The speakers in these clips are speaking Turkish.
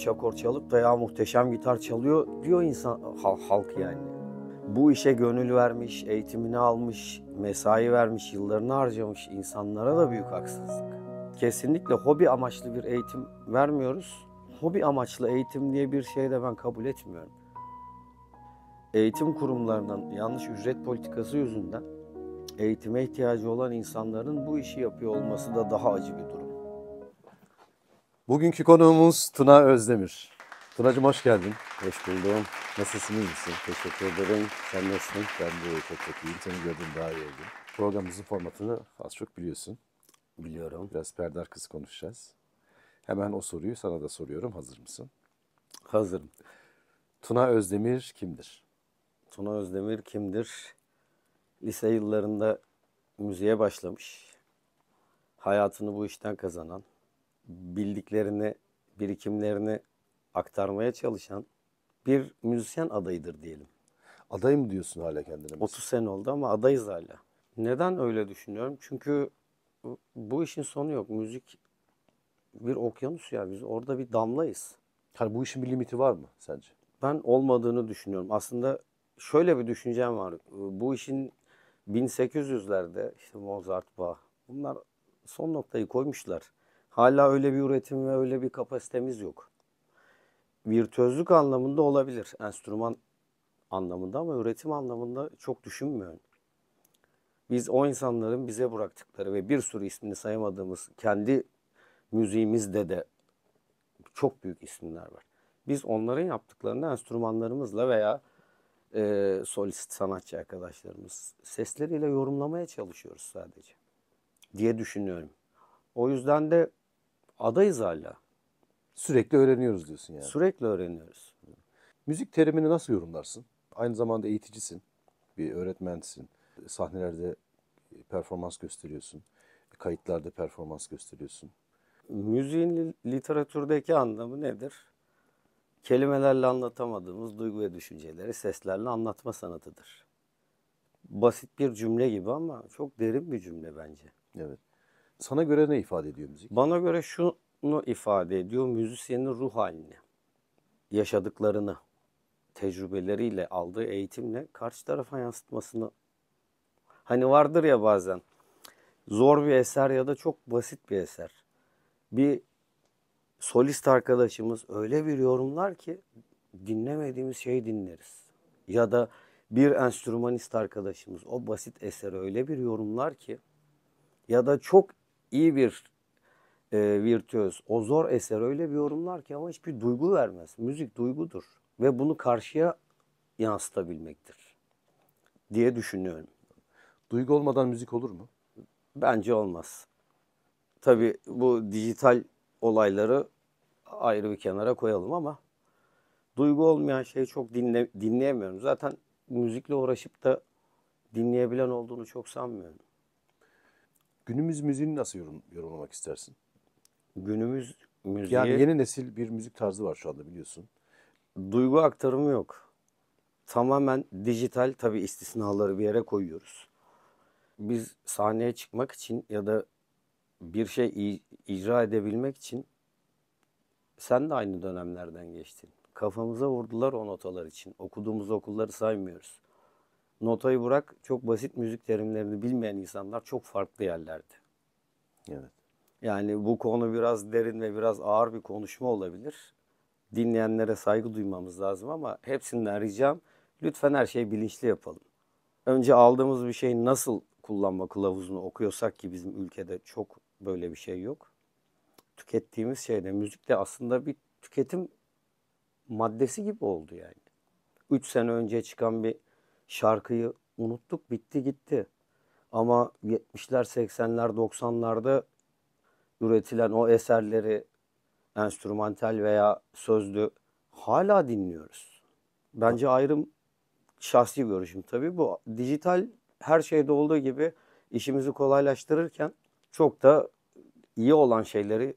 Çakor çalıp da ya muhteşem gitar çalıyor diyor insan halk yani. Bu işe gönül vermiş, eğitimini almış, mesai vermiş, yıllarını harcamış insanlara da büyük haksızlık. Kesinlikle hobi amaçlı bir eğitim vermiyoruz. Hobi amaçlı eğitim diye bir şey de ben kabul etmiyorum. Eğitim kurumlarının yanlış ücret politikası yüzünden eğitime ihtiyacı olan insanların bu işi yapıyor olması da daha acı bir durum. Bugünkü konuğumuz Tuna Özdemir. Tunacığım hoş geldin. Hoş buldum. Nasılsınız mısın? Teşekkür ederim. Sen nasılsın? Ben de çok çok iyiyim. Seni gördüm daha iyi oldum. Programımızın formatını az çok biliyorsun. Biliyorum. Biraz perdar arkası konuşacağız. Hemen o soruyu sana da soruyorum. Hazır mısın? Hazırım. Tuna Özdemir kimdir? Tuna Özdemir kimdir? Lise yıllarında müziğe başlamış. Hayatını bu işten kazanan, bildiklerini, birikimlerini aktarmaya çalışan bir müzisyen adayıdır diyelim. Aday mı diyorsun hala kendine? 30 sene oldu ama adayız hala. Neden öyle düşünüyorum? Çünkü bu işin sonu yok. Müzik bir okyanus ya biz orada bir damlayız. Yani bu işin bir limiti var mı sence? Ben olmadığını düşünüyorum. Aslında şöyle bir düşüncem var. Bu işin 1800'lerde işte Mozart, Bach bunlar son noktayı koymuşlar. Hala öyle bir üretim ve öyle bir kapasitemiz yok. Virtüözlük anlamında olabilir. Enstrüman anlamında ama üretim anlamında çok düşünmüyorum. Biz o insanların bize bıraktıkları ve bir sürü ismini sayamadığımız kendi müziğimizde de çok büyük isimler var. Biz onların yaptıklarını enstrümanlarımızla veya e, solist sanatçı arkadaşlarımız sesleriyle yorumlamaya çalışıyoruz sadece diye düşünüyorum. O yüzden de adayız hala. Sürekli öğreniyoruz diyorsun yani. Sürekli öğreniyoruz. Müzik terimini nasıl yorumlarsın? Aynı zamanda eğiticisin, bir öğretmensin. Sahnelerde performans gösteriyorsun. Kayıtlarda performans gösteriyorsun. Müziğin literatürdeki anlamı nedir? Kelimelerle anlatamadığımız duygu ve düşünceleri seslerle anlatma sanatıdır. Basit bir cümle gibi ama çok derin bir cümle bence. Evet. Sana göre ne ifade ediyor müzik? Bana göre şunu ifade ediyor müzisyenin ruh halini, yaşadıklarını, tecrübeleriyle aldığı eğitimle karşı tarafa yansıtmasını. Hani vardır ya bazen zor bir eser ya da çok basit bir eser. Bir solist arkadaşımız öyle bir yorumlar ki dinlemediğimiz şeyi dinleriz. Ya da bir enstrümanist arkadaşımız o basit eseri öyle bir yorumlar ki ya da çok iyi bir e, virtüöz o zor eser öyle bir yorumlar ki ama hiçbir duygu vermez. Müzik duygudur ve bunu karşıya yansıtabilmektir diye düşünüyorum. Duygu olmadan müzik olur mu? Bence olmaz. Tabii bu dijital olayları ayrı bir kenara koyalım ama duygu olmayan şeyi çok dinle, dinleyemiyorum. Zaten müzikle uğraşıp da dinleyebilen olduğunu çok sanmıyorum. Günümüz müziğini nasıl yorum, yorumlamak istersin? Günümüz müziği... Yani yeni nesil bir müzik tarzı var şu anda biliyorsun. Duygu aktarımı yok. Tamamen dijital tabii istisnaları bir yere koyuyoruz. Biz sahneye çıkmak için ya da bir şey icra edebilmek için sen de aynı dönemlerden geçtin. Kafamıza vurdular o notalar için. Okuduğumuz okulları saymıyoruz notayı bırak çok basit müzik terimlerini bilmeyen insanlar çok farklı yerlerde. Evet. Yani bu konu biraz derin ve biraz ağır bir konuşma olabilir. Dinleyenlere saygı duymamız lazım ama hepsinden ricam lütfen her şeyi bilinçli yapalım. Önce aldığımız bir şeyi nasıl kullanma kılavuzunu okuyorsak ki bizim ülkede çok böyle bir şey yok. Tükettiğimiz şeyde müzik de aslında bir tüketim maddesi gibi oldu yani. Üç sene önce çıkan bir şarkıyı unuttuk bitti gitti. Ama 70'ler, 80'ler, 90'larda üretilen o eserleri enstrümantal veya sözlü hala dinliyoruz. Bence ayrım şahsi görüşüm tabii bu. Dijital her şeyde olduğu gibi işimizi kolaylaştırırken çok da iyi olan şeyleri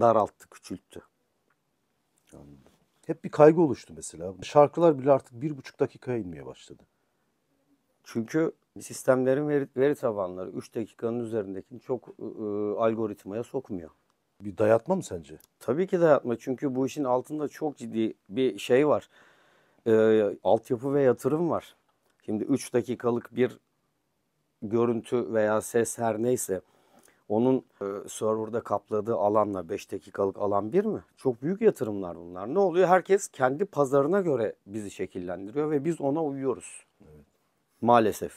daralttı, küçülttü. Anladım hep bir kaygı oluştu mesela. Şarkılar bile artık bir buçuk dakikaya inmeye başladı. Çünkü sistemlerin veri, veri tabanları 3 dakikanın üzerindekini çok e, algoritmaya sokmuyor. Bir dayatma mı sence? Tabii ki dayatma çünkü bu işin altında çok ciddi bir şey var. E, altyapı ve yatırım var. Şimdi 3 dakikalık bir görüntü veya ses her neyse onun e, serverda kapladığı alanla 5 dakikalık alan bir mi? Çok büyük yatırımlar bunlar. Ne oluyor? Herkes kendi pazarına göre bizi şekillendiriyor ve biz ona uyuyoruz. Evet. Maalesef.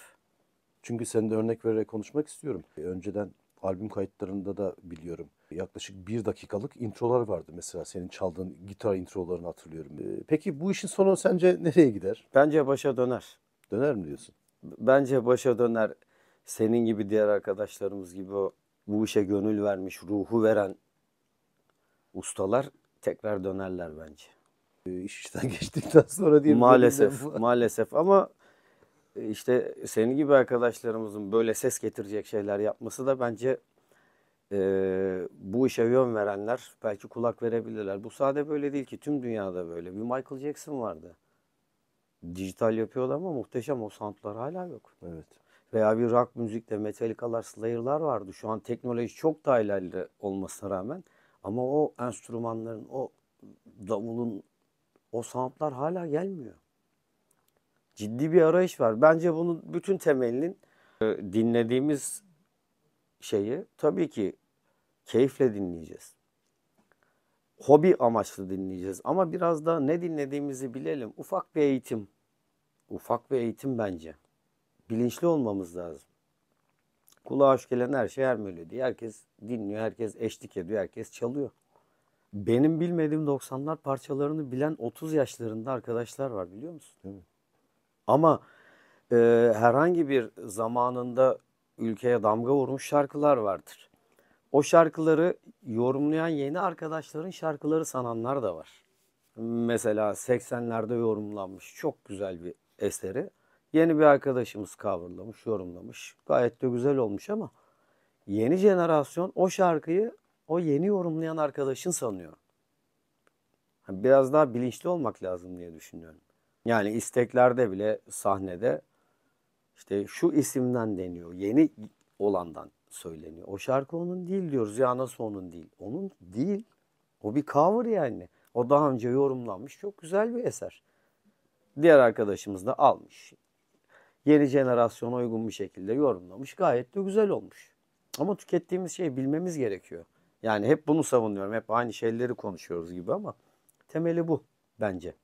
Çünkü senin de örnek vererek konuşmak istiyorum. Önceden albüm kayıtlarında da biliyorum. Yaklaşık bir dakikalık introlar vardı mesela senin çaldığın gitar introlarını hatırlıyorum. E, peki bu işin sonu sence nereye gider? Bence başa döner. Döner mi diyorsun? Bence başa döner. Senin gibi diğer arkadaşlarımız gibi o bu işe gönül vermiş, ruhu veren ustalar tekrar dönerler bence. E, iş işten geçtikten sonra değil mi? Maalesef, maalesef ama e, işte senin gibi arkadaşlarımızın böyle ses getirecek şeyler yapması da bence e, bu işe yön verenler belki kulak verebilirler. Bu sade böyle değil ki tüm dünyada böyle. Bir Michael Jackson vardı. Dijital yapıyorlar ama muhteşem o soundlar hala yok. Evet veya bir rock müzikte Metallica'lar, Slayer'lar vardı. Şu an teknoloji çok daha ilerli olmasına rağmen ama o enstrümanların, o davulun, o soundlar hala gelmiyor. Ciddi bir arayış var. Bence bunun bütün temelinin e, dinlediğimiz şeyi tabii ki keyifle dinleyeceğiz. Hobi amaçlı dinleyeceğiz ama biraz da ne dinlediğimizi bilelim. Ufak bir eğitim. Ufak bir eğitim bence bilinçli olmamız lazım. Kulağa hoş gelen her şey her melodi. Herkes dinliyor, herkes eşlik ediyor, herkes çalıyor. Benim bilmediğim 90'lar parçalarını bilen 30 yaşlarında arkadaşlar var biliyor musun? Değil mi? Ama e, herhangi bir zamanında ülkeye damga vurmuş şarkılar vardır. O şarkıları yorumlayan yeni arkadaşların şarkıları sananlar da var. Mesela 80'lerde yorumlanmış çok güzel bir eseri Yeni bir arkadaşımız coverlamış, yorumlamış. Gayet de güzel olmuş ama yeni jenerasyon o şarkıyı o yeni yorumlayan arkadaşın sanıyor. Hani biraz daha bilinçli olmak lazım diye düşünüyorum. Yani isteklerde bile sahnede işte şu isimden deniyor. Yeni olandan söyleniyor. O şarkı onun değil diyoruz. Ya nasıl onun değil? Onun değil. O bir cover yani. O daha önce yorumlanmış çok güzel bir eser. Diğer arkadaşımız da almış yeni jenerasyona uygun bir şekilde yorumlamış. Gayet de güzel olmuş. Ama tükettiğimiz şeyi bilmemiz gerekiyor. Yani hep bunu savunuyorum. Hep aynı şeyleri konuşuyoruz gibi ama temeli bu bence.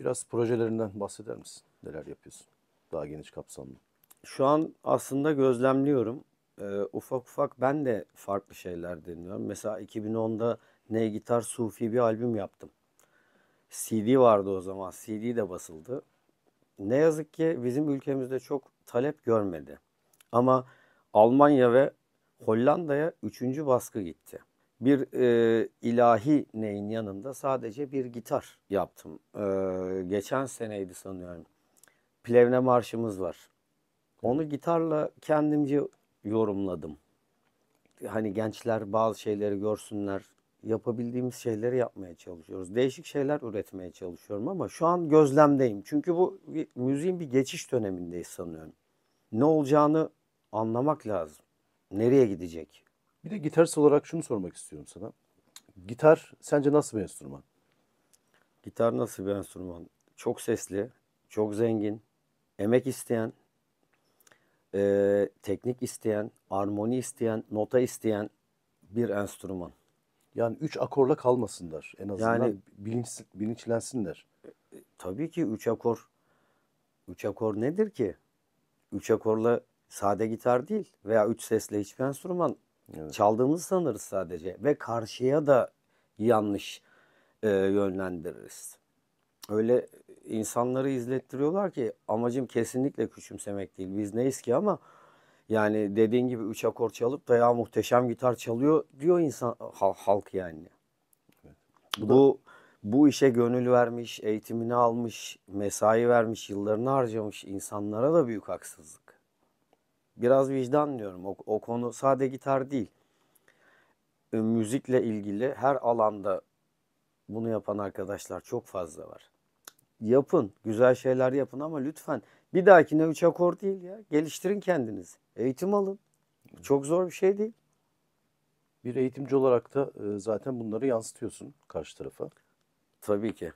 Biraz projelerinden bahseder misin? Neler yapıyorsun? Daha geniş kapsamlı. Şu an aslında gözlemliyorum. Ee, ufak ufak ben de farklı şeyler deniyorum. Mesela 2010'da Ne Gitar Sufi bir albüm yaptım. CD vardı o zaman. CD de basıldı ne yazık ki bizim ülkemizde çok talep görmedi. Ama Almanya ve Hollanda'ya üçüncü baskı gitti. Bir e, ilahi neyin yanında sadece bir gitar yaptım. E, geçen seneydi sanıyorum. Plevne marşımız var. Onu gitarla kendimce yorumladım. Hani gençler bazı şeyleri görsünler, yapabildiğimiz şeyleri yapmaya çalışıyoruz. Değişik şeyler üretmeye çalışıyorum ama şu an gözlemdeyim. Çünkü bu müziğin bir geçiş dönemindeyiz sanıyorum. Ne olacağını anlamak lazım. Nereye gidecek? Bir de gitarist olarak şunu sormak istiyorum sana. Gitar sence nasıl bir enstrüman? Gitar nasıl bir enstrüman? Çok sesli, çok zengin, emek isteyen, e, teknik isteyen, armoni isteyen, nota isteyen bir enstrüman. Yani üç akorla kalmasınlar. En azından yani, bilinç, bilinçlensinler. E, tabii ki üç akor. Üç akor nedir ki? Üç akorla sade gitar değil veya üç sesle hiçbir enstrüman evet. çaldığımızı sanırız sadece. Ve karşıya da yanlış e, yönlendiririz. Öyle insanları izlettiriyorlar ki amacım kesinlikle küçümsemek değil. Biz neyiz ki ama yani dediğin gibi üç akor çalıp da ya muhteşem gitar çalıyor diyor insan halk yani. Evet. Bu, bu da... bu işe gönül vermiş, eğitimini almış, mesai vermiş, yıllarını harcamış insanlara da büyük haksızlık. Biraz vicdan diyorum. O, o konu sade gitar değil. müzikle ilgili her alanda bunu yapan arkadaşlar çok fazla var. Yapın, güzel şeyler yapın ama lütfen bir dahakine 3 akor değil ya. Geliştirin kendinizi. Eğitim alın. Çok zor bir şey değil. Bir eğitimci olarak da e, zaten bunları yansıtıyorsun karşı tarafa. Tabii ki.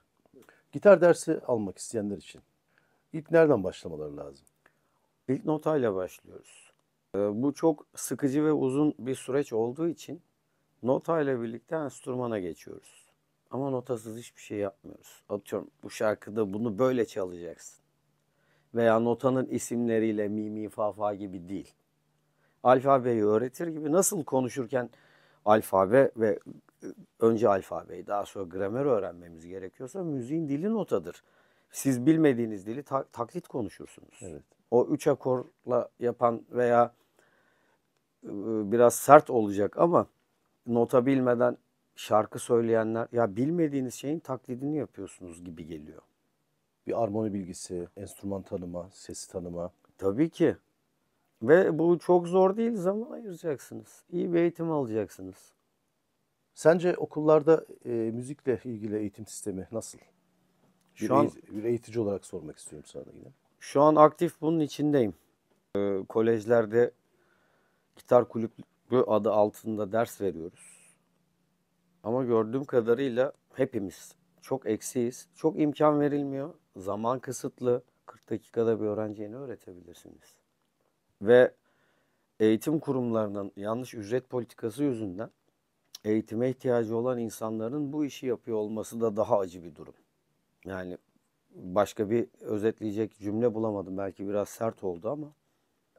Gitar dersi almak isteyenler için ilk nereden başlamaları lazım? İlk notayla başlıyoruz. E, bu çok sıkıcı ve uzun bir süreç olduğu için notayla birlikte enstrümana geçiyoruz. Ama notasız hiçbir şey yapmıyoruz. Atıyorum bu şarkıda bunu böyle çalacaksın veya notanın isimleriyle mi, mi, fa, fa gibi değil. Alfabeyi öğretir gibi nasıl konuşurken alfabe ve e, önce alfabeyi daha sonra gramer öğrenmemiz gerekiyorsa müziğin dili notadır. Siz bilmediğiniz dili ta- taklit konuşursunuz. Evet. O üç akorla yapan veya e, biraz sert olacak ama nota bilmeden şarkı söyleyenler ya bilmediğiniz şeyin taklidini yapıyorsunuz gibi geliyor bir armoni bilgisi, enstrüman tanıma, sesi tanıma. Tabii ki. Ve bu çok zor değil. Zaman ayıracaksınız. İyi bir eğitim alacaksınız. Sence okullarda e, müzikle ilgili eğitim sistemi nasıl? Bir, Şu an, bir eğitici olarak sormak istiyorum sana yine. Şu an aktif bunun içindeyim. Ee, kolejlerde gitar kulübü adı altında ders veriyoruz. Ama gördüğüm kadarıyla hepimiz çok eksiyiz. Çok imkan verilmiyor zaman kısıtlı. 40 dakikada bir öğrenciye ne öğretebilirsiniz? Ve eğitim kurumlarının yanlış ücret politikası yüzünden eğitime ihtiyacı olan insanların bu işi yapıyor olması da daha acı bir durum. Yani başka bir özetleyecek cümle bulamadım. Belki biraz sert oldu ama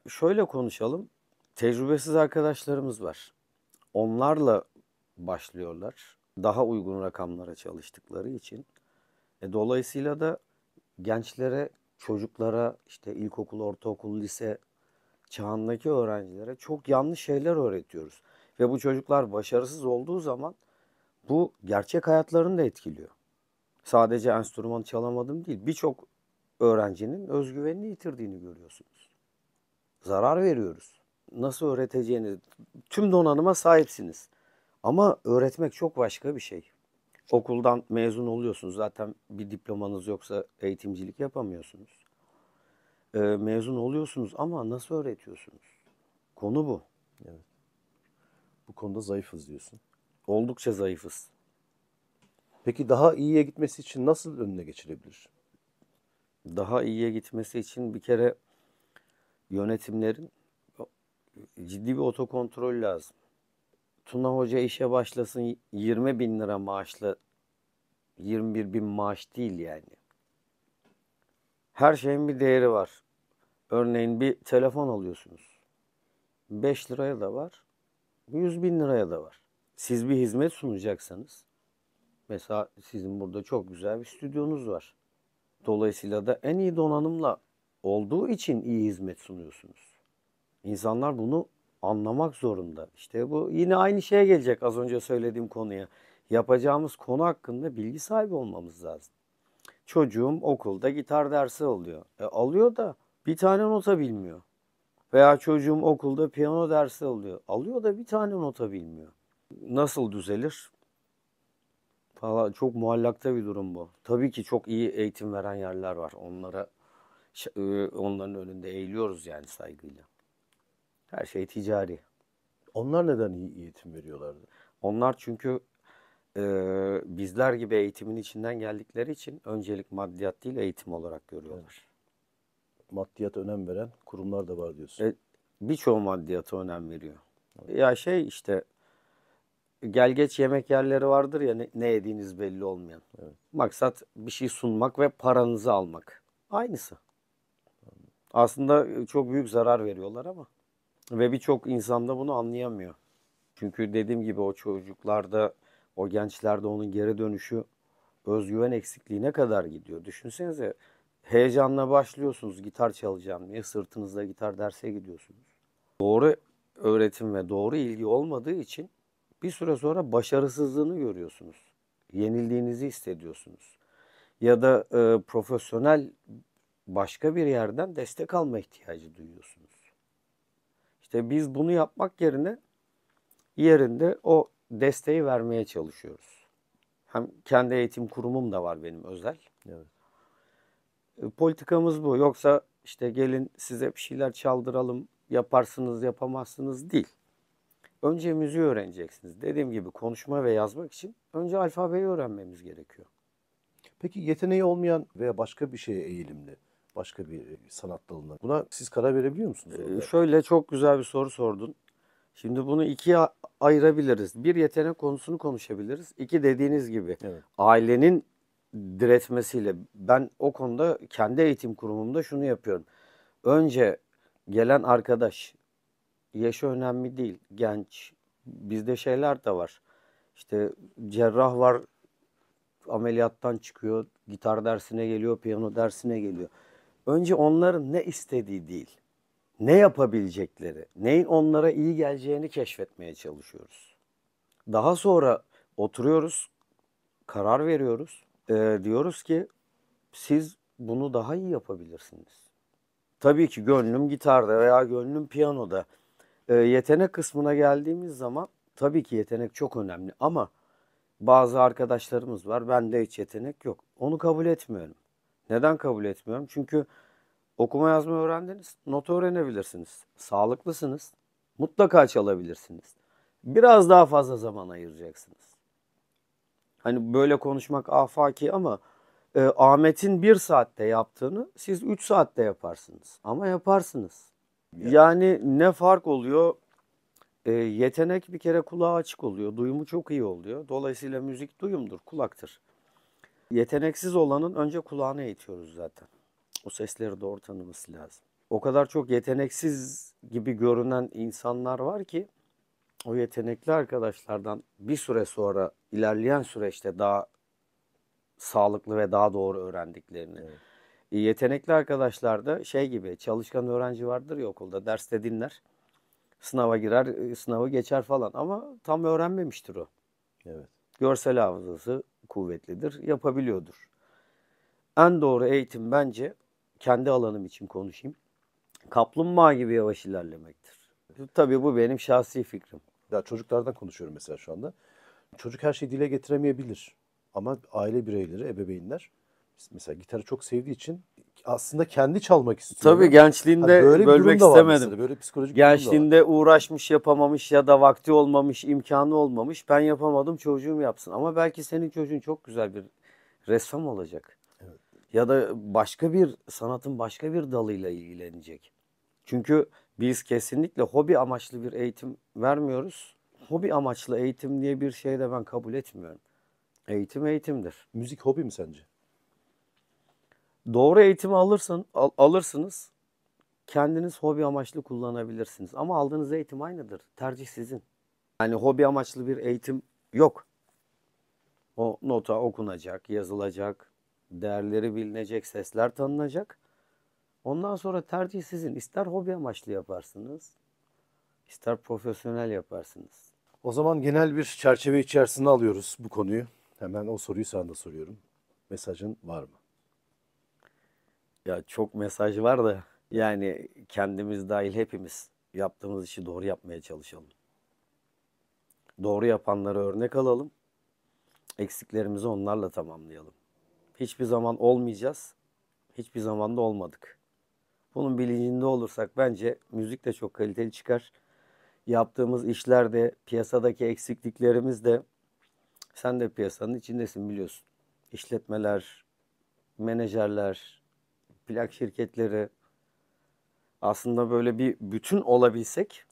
şöyle konuşalım. Tecrübesiz arkadaşlarımız var. Onlarla başlıyorlar. Daha uygun rakamlara çalıştıkları için. E, dolayısıyla da gençlere, çocuklara, işte ilkokul, ortaokul, lise çağındaki öğrencilere çok yanlış şeyler öğretiyoruz. Ve bu çocuklar başarısız olduğu zaman bu gerçek hayatlarını da etkiliyor. Sadece enstrüman çalamadım değil, birçok öğrencinin özgüvenini yitirdiğini görüyorsunuz. Zarar veriyoruz. Nasıl öğreteceğiniz, tüm donanıma sahipsiniz. Ama öğretmek çok başka bir şey okuldan mezun oluyorsunuz. Zaten bir diplomanız yoksa eğitimcilik yapamıyorsunuz. E, mezun oluyorsunuz ama nasıl öğretiyorsunuz? Konu bu. Evet. Bu konuda zayıfız diyorsun. Oldukça zayıfız. Peki daha iyiye gitmesi için nasıl önüne geçirebilir? Daha iyiye gitmesi için bir kere yönetimlerin ciddi bir otokontrol lazım. Tuna Hoca işe başlasın 20 bin lira maaşla 21 bin maaş değil yani. Her şeyin bir değeri var. Örneğin bir telefon alıyorsunuz. 5 liraya da var. 100 bin liraya da var. Siz bir hizmet sunacaksanız. Mesela sizin burada çok güzel bir stüdyonuz var. Dolayısıyla da en iyi donanımla olduğu için iyi hizmet sunuyorsunuz. İnsanlar bunu anlamak zorunda. İşte bu yine aynı şeye gelecek az önce söylediğim konuya. Yapacağımız konu hakkında bilgi sahibi olmamız lazım. Çocuğum okulda gitar dersi alıyor, E, alıyor da bir tane nota bilmiyor. Veya çocuğum okulda piyano dersi alıyor. Alıyor da bir tane nota bilmiyor. Nasıl düzelir? Falan çok muallakta bir durum bu. Tabii ki çok iyi eğitim veren yerler var. Onlara e, onların önünde eğiliyoruz yani saygıyla. Her şey ticari. Onlar neden iyi eğitim veriyorlardı? Onlar çünkü e, bizler gibi eğitimin içinden geldikleri için öncelik maddiyat değil eğitim olarak görüyorlar. Evet. Maddiyat önem veren kurumlar da var diyorsun. E, birçoğu maddiyata önem veriyor. Evet. Ya şey işte gel geç yemek yerleri vardır ya ne, ne yediğiniz belli olmayan. Evet. Maksat bir şey sunmak ve paranızı almak. Aynısı. Aslında e, çok büyük zarar veriyorlar ama. Ve birçok insan da bunu anlayamıyor. Çünkü dediğim gibi o çocuklarda, o gençlerde onun geri dönüşü özgüven eksikliğine kadar gidiyor. Düşünsenize heyecanla başlıyorsunuz gitar çalacağım diye sırtınızda gitar derse gidiyorsunuz. Doğru öğretim ve doğru ilgi olmadığı için bir süre sonra başarısızlığını görüyorsunuz. Yenildiğinizi hissediyorsunuz. Ya da e, profesyonel başka bir yerden destek alma ihtiyacı duyuyorsunuz. İşte biz bunu yapmak yerine yerinde o desteği vermeye çalışıyoruz. Hem kendi eğitim kurumum da var benim özel. Evet. E, politikamız bu. Yoksa işte gelin size bir şeyler çaldıralım, yaparsınız, yapamazsınız değil. Önce müziği öğreneceksiniz. Dediğim gibi konuşma ve yazmak için önce alfabeyi öğrenmemiz gerekiyor. Peki yeteneği olmayan veya başka bir şeye eğilimli başka bir e, sanat dalına. Buna siz karar verebiliyor musunuz? Ee, şöyle çok güzel bir soru sordun. Şimdi bunu ikiye ayırabiliriz. Bir yetenek konusunu konuşabiliriz. İki dediğiniz gibi evet. ailenin diretmesiyle ben o konuda kendi eğitim kurumumda şunu yapıyorum. Önce gelen arkadaş yaşı önemli değil. Genç. Bizde şeyler de var. İşte cerrah var ameliyattan çıkıyor, gitar dersine geliyor, piyano dersine geliyor önce onların ne istediği değil, ne yapabilecekleri, neyin onlara iyi geleceğini keşfetmeye çalışıyoruz. Daha sonra oturuyoruz, karar veriyoruz. Ee, diyoruz ki siz bunu daha iyi yapabilirsiniz. Tabii ki gönlüm gitarda veya gönlüm piyanoda. Ee, yetenek kısmına geldiğimiz zaman tabii ki yetenek çok önemli ama bazı arkadaşlarımız var. Bende hiç yetenek yok. Onu kabul etmiyorum. Neden kabul etmiyorum? Çünkü okuma yazma öğrendiniz, notu öğrenebilirsiniz, sağlıklısınız, mutlaka çalabilirsiniz. Biraz daha fazla zaman ayıracaksınız. Hani böyle konuşmak afaki ama e, Ahmet'in bir saatte yaptığını siz üç saatte yaparsınız. Ama yaparsınız. Yani, ne fark oluyor? E, yetenek bir kere kulağa açık oluyor. Duyumu çok iyi oluyor. Dolayısıyla müzik duyumdur, kulaktır. Yeteneksiz olanın önce kulağını eğitiyoruz zaten. O sesleri doğru tanıması lazım. O kadar çok yeteneksiz gibi görünen insanlar var ki o yetenekli arkadaşlardan bir süre sonra ilerleyen süreçte daha sağlıklı ve daha doğru öğrendiklerini. Evet. E, yetenekli arkadaşlar da şey gibi çalışkan öğrenci vardır ya okulda derste dinler. Sınava girer, e, sınavı geçer falan ama tam öğrenmemiştir o. Evet. Görsel hafızası kuvvetlidir, yapabiliyordur. En doğru eğitim bence kendi alanım için konuşayım. Kaplumbağa gibi yavaş ilerlemektir. Tabii bu benim şahsi fikrim. Ya çocuklardan konuşuyorum mesela şu anda. Çocuk her şeyi dile getiremeyebilir. Ama aile bireyleri, ebeveynler mesela gitarı çok sevdiği için aslında kendi çalmak istiyor. Tabii gençliğinde yani böyle bölmek istemedim. Mesela, böyle psikolojik gençliğinde uğraşmış, yapamamış ya da vakti olmamış, imkanı olmamış. Ben yapamadım, çocuğum yapsın. Ama belki senin çocuğun çok güzel bir ressam olacak. Evet. Ya da başka bir sanatın başka bir dalıyla ilgilenecek. Çünkü biz kesinlikle hobi amaçlı bir eğitim vermiyoruz. Hobi amaçlı eğitim diye bir şey de ben kabul etmiyorum. Eğitim eğitimdir. Müzik hobi mi sence? Doğru eğitimi alırsın, al, alırsınız. Kendiniz hobi amaçlı kullanabilirsiniz. Ama aldığınız eğitim aynıdır. Tercih sizin. Yani hobi amaçlı bir eğitim yok. O nota okunacak, yazılacak, değerleri bilinecek, sesler tanınacak. Ondan sonra tercih sizin. İster hobi amaçlı yaparsınız, ister profesyonel yaparsınız. O zaman genel bir çerçeve içerisinde alıyoruz bu konuyu. Hemen o soruyu sana da soruyorum. Mesajın var mı? Ya çok mesaj var da yani kendimiz dahil hepimiz yaptığımız işi doğru yapmaya çalışalım. Doğru yapanları örnek alalım. Eksiklerimizi onlarla tamamlayalım. Hiçbir zaman olmayacağız. Hiçbir zaman da olmadık. Bunun bilincinde olursak bence müzik de çok kaliteli çıkar. Yaptığımız işlerde piyasadaki eksikliklerimiz de sen de piyasanın içindesin biliyorsun. İşletmeler, menajerler, plak şirketleri aslında böyle bir bütün olabilsek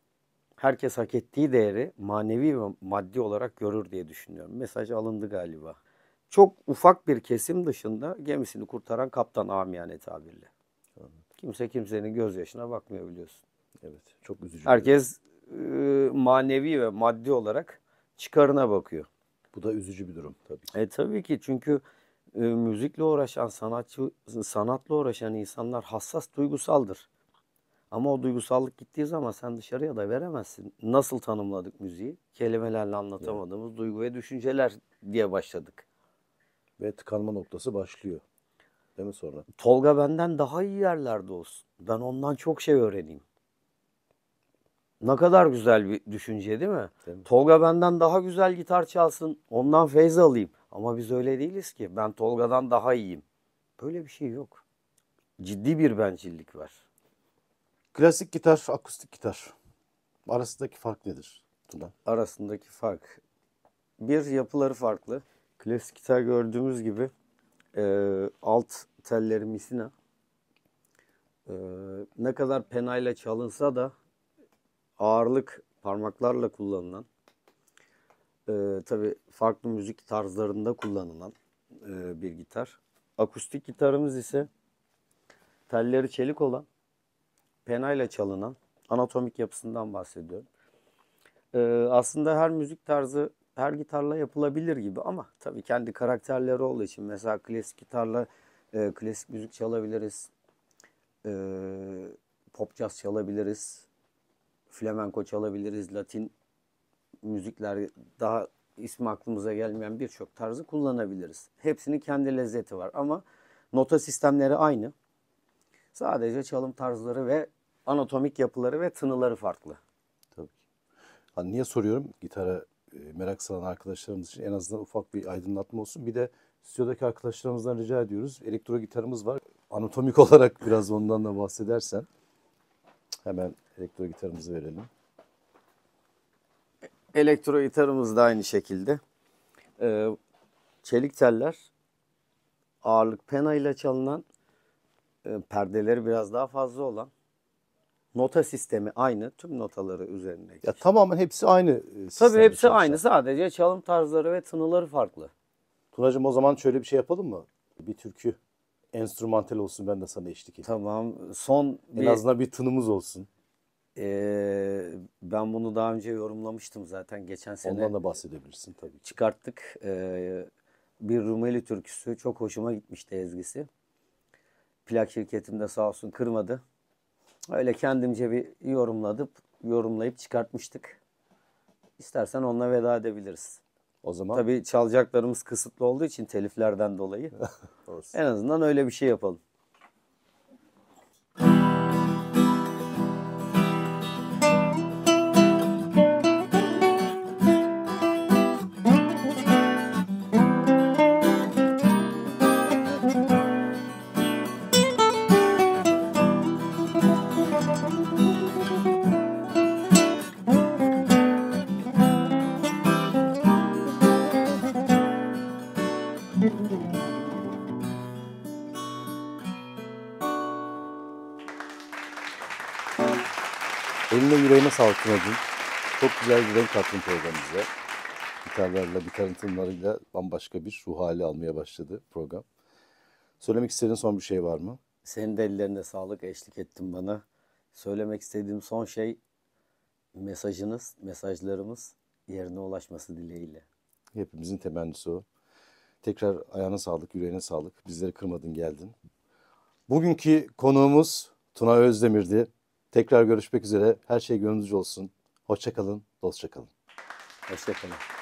herkes hak ettiği değeri manevi ve maddi olarak görür diye düşünüyorum. Mesaj alındı galiba. Çok ufak bir kesim dışında gemisini kurtaran kaptan amiyane tabirle. Evet. Kimse kimsenin gözyaşına bakmıyor biliyorsun. Evet çok üzücü. Herkes e, manevi ve maddi olarak çıkarına bakıyor. Bu da üzücü bir durum tabii ki. E tabii ki çünkü e, müzikle uğraşan, sanatçı sanatla uğraşan insanlar hassas duygusaldır. Ama o duygusallık gittiği zaman sen dışarıya da veremezsin. Nasıl tanımladık müziği? Kelimelerle anlatamadığımız evet. duygu ve düşünceler diye başladık. Ve tıkanma noktası başlıyor. Değil mi sonra? Tolga benden daha iyi yerlerde olsun. Ben ondan çok şey öğreneyim. Ne kadar güzel bir düşünce değil mi? Değil mi? Tolga benden daha güzel gitar çalsın. Ondan feyz alayım. Ama biz öyle değiliz ki. Ben Tolga'dan daha iyiyim. Böyle bir şey yok. Ciddi bir bencillik var. Klasik gitar, akustik gitar. Arasındaki fark nedir? Tuna? Arasındaki fark. Bir yapıları farklı. Klasik gitar gördüğümüz gibi e, alt telleri misina. E, ne kadar penayla çalınsa da ağırlık parmaklarla kullanılan e, tabii farklı müzik tarzlarında kullanılan e, bir gitar. Akustik gitarımız ise telleri çelik olan, penayla çalınan anatomik yapısından bahsediyorum. E, aslında her müzik tarzı her gitarla yapılabilir gibi ama tabii kendi karakterleri olduğu için mesela klasik gitarla e, klasik müzik çalabiliriz. E, pop jazz çalabiliriz. Flamenko çalabiliriz. Latin müzikler, daha ismi aklımıza gelmeyen birçok tarzı kullanabiliriz. Hepsinin kendi lezzeti var ama nota sistemleri aynı. Sadece çalım tarzları ve anatomik yapıları ve tınıları farklı. Tabii ki. Hani niye soruyorum? Gitara e, merak salan arkadaşlarımız için en azından ufak bir aydınlatma olsun. Bir de stüdyodaki arkadaşlarımızdan rica ediyoruz. Elektro gitarımız var. Anatomik olarak biraz ondan da bahsedersen hemen elektro gitarımızı verelim. Elektro gitarımız da aynı şekilde. Ee, çelik teller ağırlık pena ile çalınan e, perdeleri biraz daha fazla olan nota sistemi aynı tüm notaları üzerinde. Ya tamamen hepsi aynı. E, Tabii hepsi çalışan. aynı sadece çalım tarzları ve tınıları farklı. Tunacığım o zaman şöyle bir şey yapalım mı? Bir türkü enstrümantal olsun ben de sana eşlik edeyim. Tamam son en bir... azından bir tınımız olsun. Ee, ben bunu daha önce yorumlamıştım zaten geçen sene. Ondan da bahsedebilirsin tabii. Çıkarttık. Ee, bir Rumeli türküsü çok hoşuma gitmişti ezgisi. Plak şirketim de sağ olsun kırmadı. Öyle kendimce bir yorumladıp yorumlayıp çıkartmıştık. İstersen onunla veda edebiliriz. O zaman tabii çalacaklarımız kısıtlı olduğu için teliflerden dolayı. en azından öyle bir şey yapalım. Eline yüreğime sağlık Tunacığım. Çok güzel bir renk kattın programımıza. Gitarlarla, gitar tınlarıyla bambaşka bir ruh hali almaya başladı program. Söylemek istediğin son bir şey var mı? Senin de ellerine sağlık, eşlik ettin bana. Söylemek istediğim son şey mesajınız, mesajlarımız yerine ulaşması dileğiyle. Hepimizin temennisi o. Tekrar ayağına sağlık, yüreğine sağlık. Bizleri kırmadın geldin. Bugünkü konuğumuz Tuna Özdemir'di. Tekrar görüşmek üzere. Her şey gönlünüzce olsun. Hoşçakalın, dostça kalın. Hoşçakalın.